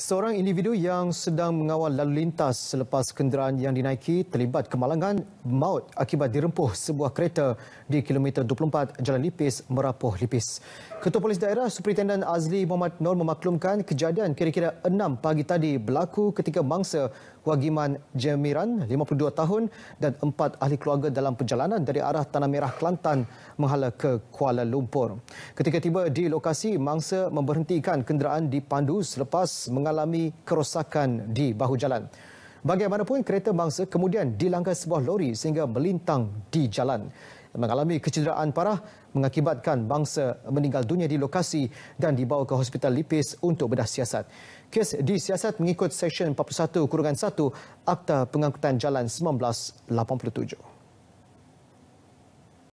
Seorang individu yang sedang mengawal lalu lintas selepas kenderaan yang dinaiki terlibat kemalangan maut akibat dirempuh sebuah kereta di kilometer 24 Jalan Lipis, Merapuh Lipis. Ketua Polis Daerah Superintendent Azli Muhammad Nor memaklumkan kejadian kira-kira 6 pagi tadi berlaku ketika mangsa Wagiman Jemiran, 52 tahun dan empat ahli keluarga dalam perjalanan dari arah Tanah Merah Kelantan menghala ke Kuala Lumpur. Ketika tiba di lokasi, mangsa memberhentikan kenderaan di dipandu selepas mengalami mengalami kerosakan di bahu jalan. Bagaimanapun kereta mangsa kemudian dilanggar sebuah lori sehingga melintang di jalan. Mengalami kecederaan parah mengakibatkan mangsa meninggal dunia di lokasi dan dibawa ke hospital Lipis untuk bedah siasat. Kes di siasat mengikut Seksyen 41-1 Akta Pengangkutan Jalan 1987.